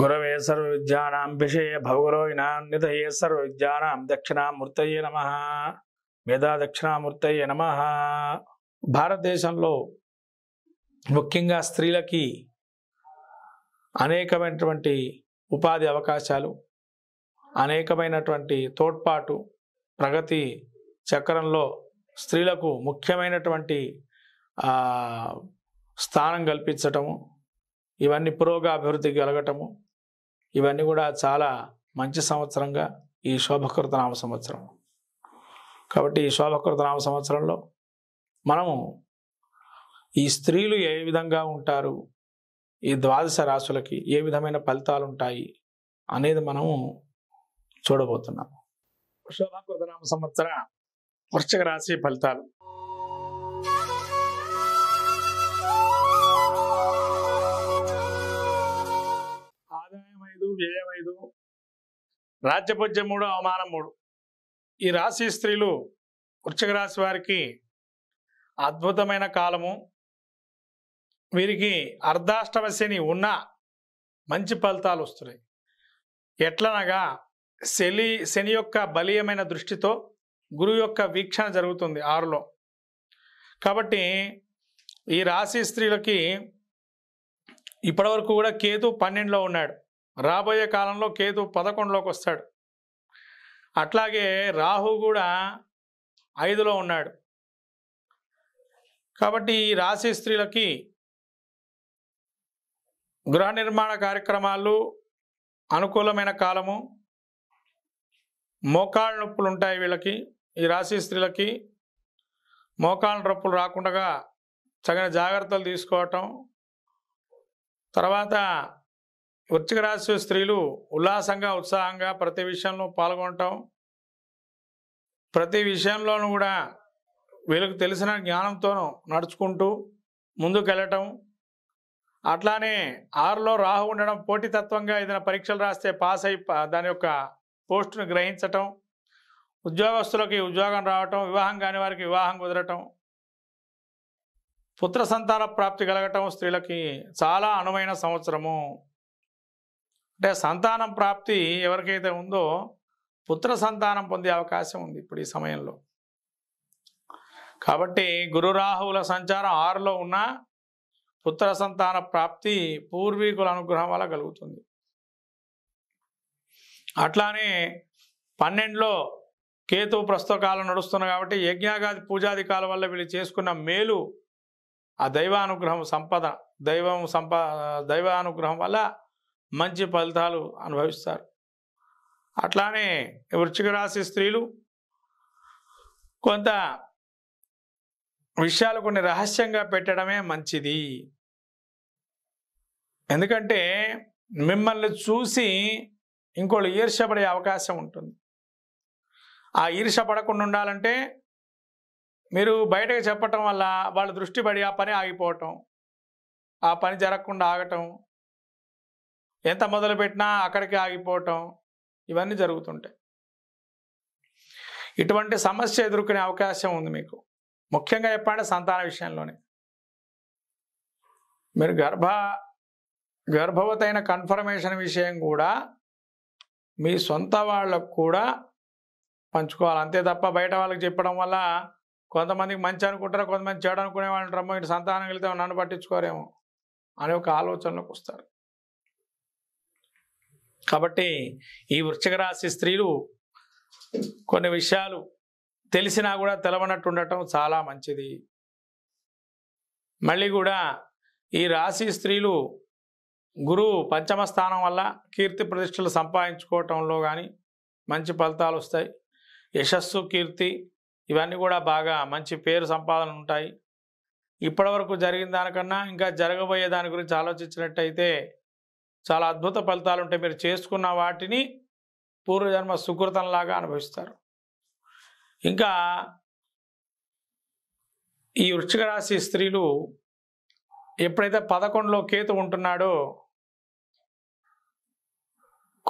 గురవే సర్వ విద్యానాం విషయ భవగురోయినాం నిధయే సర్వ విద్యానాం దక్షిణామూర్తయ్యే నమ మేధా దక్షిణామూర్తయ్యే నమ భారతదేశంలో ముఖ్యంగా స్త్రీలకి అనేకమైనటువంటి ఉపాధి అవకాశాలు అనేకమైనటువంటి తోడ్పాటు ప్రగతి చక్రంలో స్త్రీలకు ముఖ్యమైనటువంటి స్థానం కల్పించటము ఇవన్నీ పురోగా అభివృద్ధి కలగటము ఇవన్నీ కూడా చాలా మంచి సంవత్సరంగా ఈ శోభకృత నామ సంవత్సరం కాబట్టి ఈ శోభకృత నామ సంవత్సరంలో మనము ఈ స్త్రీలు ఏ విధంగా ఉంటారు ఈ ద్వాదశ రాశులకి ఏ విధమైన ఫలితాలు ఉంటాయి అనేది మనము చూడబోతున్నాము శోభకృత నామ సంవత్సర వృశ్చిక రాశి ఫలితాలు ఐదు రాజ్యపద్యం మూడు అవమానం మూడు ఈ రాశి స్త్రీలు వృక్షక రాశి వారికి అద్భుతమైన కాలము వీరికి అర్ధాష్టమ శని ఉన్నా మంచి ఫలితాలు వస్తున్నాయి ఎట్లనగా శని శని యొక్క బలీయమైన దృష్టితో గురువు యొక్క వీక్షణ జరుగుతుంది ఆరులో కాబట్టి ఈ రాశి స్త్రీలకి ఇప్పటివరకు కూడా కేతు పన్నెండులో ఉన్నాడు రాబోయే కాలంలో కేతు పదకొండులోకి వస్తాడు అట్లాగే రాహు కూడా ఐదులో ఉన్నాడు కాబట్టి ఈ రాశి స్త్రీలకి గృహ నిర్మాణ కార్యక్రమాలు అనుకూలమైన కాలము మోకాళ్ళ నొప్పులు ఉంటాయి వీళ్ళకి ఈ రాశి స్త్రీలకి మోకాళ్ళ నొప్పులు రాకుండా తగిన జాగ్రత్తలు తీసుకోవటం తర్వాత వృచ్చిక రాశి స్త్రీలు ఉల్లాసంగా ఉత్సాహంగా ప్రతి విషయంలో పాల్గొనటం ప్రతి విషయంలోనూ కూడా వీళ్ళకి తెలిసిన జ్ఞానంతోనూ నడుచుకుంటూ ముందుకెళ్ళటం అట్లానే ఆరులో రాహు ఉండడం పోటీతత్వంగా ఏదైనా పరీక్షలు రాస్తే పాస్ అయి దాని యొక్క పోస్టును గ్రహించటం ఉద్యోగస్తులకి ఉద్యోగం రావటం వివాహం కాని వారికి వివాహం కుదరటం పుత్ర సంతాన ప్రాప్తి కలగటం స్త్రీలకి చాలా అనువైన సంవత్సరము అంటే సంతానం ప్రాప్తి ఎవరికైతే ఉందో పుత్ర సంతానం పొందే అవకాశం ఉంది ఇప్పుడు ఈ సమయంలో కాబట్టి గురురాహువుల సంచారం ఆరులో ఉన్న పుత్ర సంతాన ప్రాప్తి పూర్వీకుల అనుగ్రహం వల్ల కలుగుతుంది అట్లానే పన్నెండులో కేతు ప్రస్తుత కాలం నడుస్తున్నాయి కాబట్టి యజ్ఞాగాది పూజాది కాలం వల్ల వీళ్ళు చేసుకున్న మేలు ఆ దైవానుగ్రహం సంపద దైవం సంప దైవానుగ్రహం వల్ల మంచి ఫలితాలు అనుభవిస్తారు అట్లానే వృచ్చిక రాశి స్త్రీలు కొంత విషయాలు కొన్ని రహస్యంగా పెట్టడమే మంచిది ఎందుకంటే మిమ్మల్ని చూసి ఇంకోళ్ళు ఈర్షపడే అవకాశం ఉంటుంది ఆ ఈర్ష పడకుండా ఉండాలంటే మీరు బయటకు చెప్పటం వల్ల వాళ్ళ దృష్టి పడి ఆ పని ఆగిపోవటం ఆ పని జరగకుండా ఆగటం ఎంత మొదలుపెట్టినా అక్కడికి ఆగిపోవటం ఇవన్నీ జరుగుతుంటాయి ఇటువంటి సమస్య ఎదుర్కొనే అవకాశం ఉంది మీకు ముఖ్యంగా చెప్పండి సంతాన విషయంలోనే మీరు గర్భ గర్భవతైన కన్ఫర్మేషన్ విషయం కూడా మీ సొంత వాళ్ళకు కూడా పంచుకోవాలి అంతే తప్ప బయట వాళ్ళకి చెప్పడం వల్ల కొంతమందికి మంచి అనుకుంటారు కొంతమంది చెడు అనుకునే వాళ్ళు ఉంటారమ్మో ఇటు సంతానం వెళితే నన్ను పట్టించుకోరేమో అనే ఒక ఆలోచనలోకి వస్తారు కాబట్టి ఈ వృక్షక రాశి స్త్రీలు కొన్ని విషయాలు తెలిసినా కూడా తెలవనట్టు ఉండటం చాలా మంచిది మళ్ళీ కూడా ఈ రాశి స్త్రీలు గురువు పంచమ స్థానం వల్ల కీర్తి ప్రతిష్టలు సంపాదించుకోవటంలో కానీ మంచి ఫలితాలు వస్తాయి యశస్సు కీర్తి ఇవన్నీ కూడా బాగా మంచి పేరు సంపాదన ఉంటాయి ఇప్పటివరకు జరిగిన దానికన్నా ఇంకా జరగబోయే దాని గురించి ఆలోచించినట్టయితే చాలా అద్భుత ఫలితాలు ఉంటాయి మీరు చేసుకున్న వాటిని పూర్వజన్మ సుకృతంలాగా అనుభవిస్తారు ఇంకా ఈ వృక్షిక రాశి స్త్రీలు ఎప్పుడైతే పదకొండులో కేతు ఉంటున్నాడో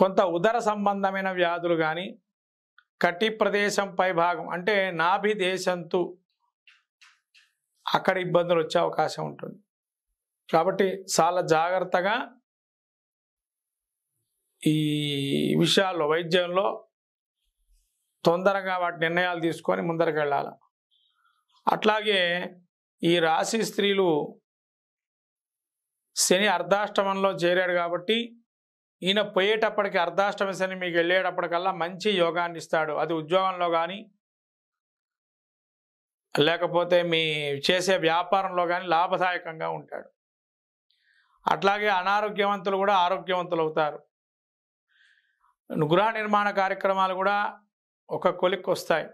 కొంత ఉదర సంబంధమైన వ్యాధులు కానీ కటి ప్రదేశం పై భాగం అంటే నాభి దేశంతు అక్కడ ఇబ్బందులు వచ్చే అవకాశం ఉంటుంది కాబట్టి చాలా జాగ్రత్తగా ఈ విషయాల్లో వైద్యంలో తొందరగా వాటి నిర్ణయాలు తీసుకొని ముందరకు వెళ్ళాలి అట్లాగే ఈ రాశి స్త్రీలు శని అర్ధాష్టమంలో చేరాడు కాబట్టి ఈయన పోయేటప్పటికి అర్ధాష్టమి శని మీకు వెళ్ళేటప్పటికల్లా మంచి యోగాన్ని ఇస్తాడు అది ఉద్యోగంలో కానీ లేకపోతే మీ చేసే వ్యాపారంలో కానీ లాభదాయకంగా ఉంటాడు అట్లాగే అనారోగ్యవంతులు కూడా ఆరోగ్యవంతులు అవుతారు గృహ నిర్మాణ కార్యక్రమాలు కూడా ఒక కొలిక్కి వస్తాయి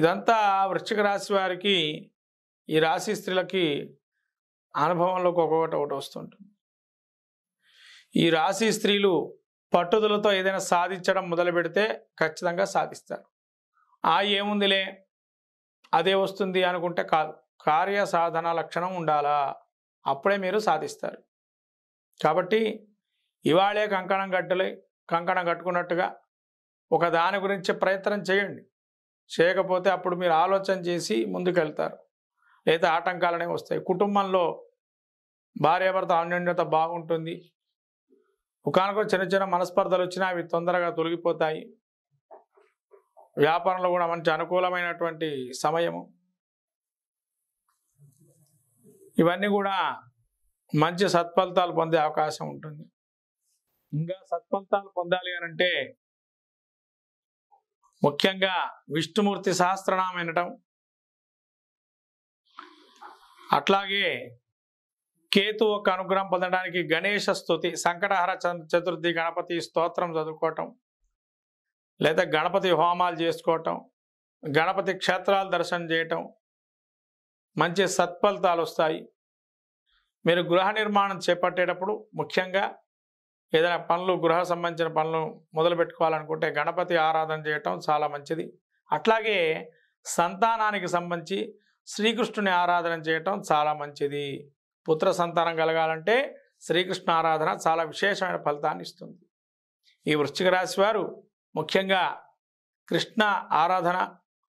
ఇదంతా వృశ్చిక రాశి వారికి ఈ రాశి స్త్రీలకి అనుభవంలోకి ఒక్కొక్కటి ఒకటి వస్తుంటుంది ఈ రాశి స్త్రీలు పట్టుదలతో ఏదైనా సాధించడం మొదలు పెడితే ఖచ్చితంగా సాధిస్తారు ఆ ఏముందిలే అదే వస్తుంది అనుకుంటే కాదు కార్య సాధన లక్షణం ఉండాలా అప్పుడే మీరు సాధిస్తారు కాబట్టి ఇవాళే కంకణం గడ్డలై కంకణం కట్టుకున్నట్టుగా ఒక దాని గురించి ప్రయత్నం చేయండి చేయకపోతే అప్పుడు మీరు ఆలోచన చేసి ముందుకెళ్తారు లేదా ఆటంకాలనే వస్తాయి కుటుంబంలో భార్యాభర్త అన్యోన్యత బాగుంటుంది ఒకనొక చిన్న చిన్న మనస్పర్ధలు వచ్చినా అవి తొందరగా తొలగిపోతాయి వ్యాపారంలో కూడా మంచి అనుకూలమైనటువంటి సమయము ఇవన్నీ కూడా మంచి సత్ఫలితాలు పొందే అవకాశం ఉంటుంది ఇంకా సత్ఫలితాలు పొందాలి అని అంటే ముఖ్యంగా విష్ణుమూర్తి సహస్రనామ వినటం అట్లాగే కేతు ఒక అనుగ్రహం పొందడానికి గణేష స్థుతి సంకటహర చతుర్థి గణపతి స్తోత్రం చదువుకోవటం లేదా గణపతి హోమాలు చేసుకోవటం గణపతి క్షేత్రాలు దర్శనం చేయటం మంచి సత్ఫలితాలు వస్తాయి మీరు గృహ నిర్మాణం చేపట్టేటప్పుడు ముఖ్యంగా ఏదైనా పనులు గృహ సంబంధించిన పనులు మొదలు పెట్టుకోవాలనుకుంటే గణపతి ఆరాధన చేయటం చాలా మంచిది అట్లాగే సంతానానికి సంబంధించి శ్రీకృష్ణుని ఆరాధన చేయటం చాలా మంచిది పుత్ర సంతానం కలగాలంటే శ్రీకృష్ణ ఆరాధన చాలా విశేషమైన ఫలితాన్ని ఇస్తుంది ఈ వృశ్చిక రాశి వారు ముఖ్యంగా కృష్ణ ఆరాధన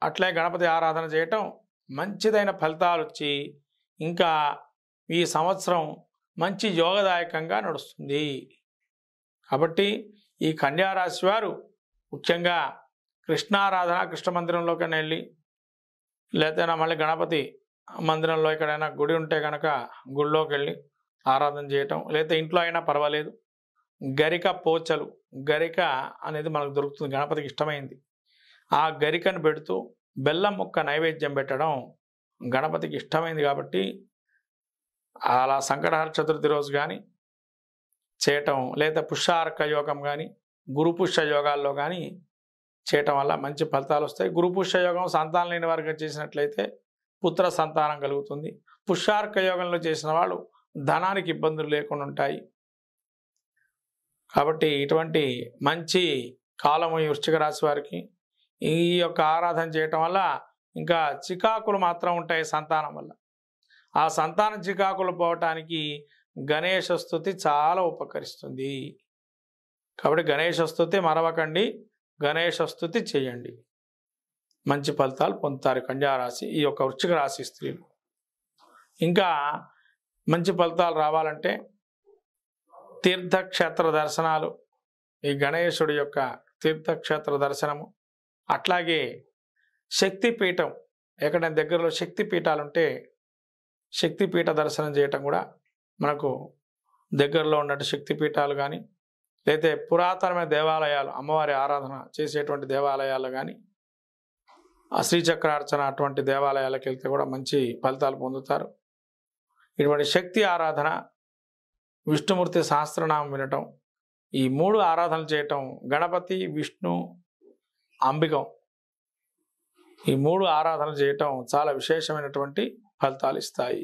అట్లే గణపతి ఆరాధన చేయటం మంచిదైన ఫలితాలు వచ్చి ఇంకా ఈ సంవత్సరం మంచి యోగదాయకంగా నడుస్తుంది కాబట్టి ఈ కన్యారాశి వారు ముఖ్యంగా కృష్ణారాధన కృష్ణ మందిరంలోకైనా వెళ్ళి లేకపోతే మళ్ళీ గణపతి మందిరంలో ఎక్కడైనా గుడి ఉంటే కనుక గుడిలోకి వెళ్ళి ఆరాధన చేయటం లేకపోతే ఇంట్లో అయినా పర్వాలేదు గరిక పోచలు గరిక అనేది మనకు దొరుకుతుంది గణపతికి ఇష్టమైంది ఆ గరికను పెడుతూ బెల్లం మొక్క నైవేద్యం పెట్టడం గణపతికి ఇష్టమైంది కాబట్టి అలా సంకటహర చతుర్థి రోజు కానీ చేయటం లేదా పుష్యార్క యోగం కానీ గురుపుష్య యోగాల్లో కానీ చేయటం వల్ల మంచి ఫలితాలు వస్తాయి గురుపుష్య యోగం సంతానం లేని వారికి చేసినట్లయితే పుత్ర సంతానం కలుగుతుంది పుష్యార్క యోగంలో చేసిన వాళ్ళు ధనానికి ఇబ్బందులు లేకుండా ఉంటాయి కాబట్టి ఇటువంటి మంచి కాలము వృశ్చిక రాశి వారికి ఈ యొక్క ఆరాధన చేయటం వల్ల ఇంకా చికాకులు మాత్రం ఉంటాయి సంతానం వల్ల ఆ సంతానం చికాకులు పోవటానికి గణేశ స్థుతి చాలా ఉపకరిస్తుంది కాబట్టి గణేశ స్థుతి మరవకండి గణేశ స్థుతి చేయండి మంచి ఫలితాలు పొందుతారు కన్యారాశి ఈ యొక్క వృచ్చిక రాశి స్త్రీలు ఇంకా మంచి ఫలితాలు రావాలంటే తీర్థక్షేత్ర దర్శనాలు ఈ గణేశుడి యొక్క తీర్థక్షేత్ర దర్శనము అట్లాగే శక్తిపీఠం ఎక్కడైనా దగ్గరలో శక్తిపీఠాలుంటే శక్తిపీఠ దర్శనం చేయటం కూడా మనకు దగ్గరలో ఉన్నట్టు శక్తిపీఠాలు కానీ లేతే పురాతనమైన దేవాలయాలు అమ్మవారి ఆరాధన చేసేటువంటి దేవాలయాలు కానీ ఆ శ్రీచక్రార్చన అటువంటి దేవాలయాలకు వెళ్తే కూడా మంచి ఫలితాలు పొందుతారు ఇటువంటి శక్తి ఆరాధన విష్ణుమూర్తి సహస్రనామం వినటం ఈ మూడు ఆరాధనలు చేయటం గణపతి విష్ణు అంబికం ఈ మూడు ఆరాధనలు చేయటం చాలా విశేషమైనటువంటి ఫలితాలు ఇస్తాయి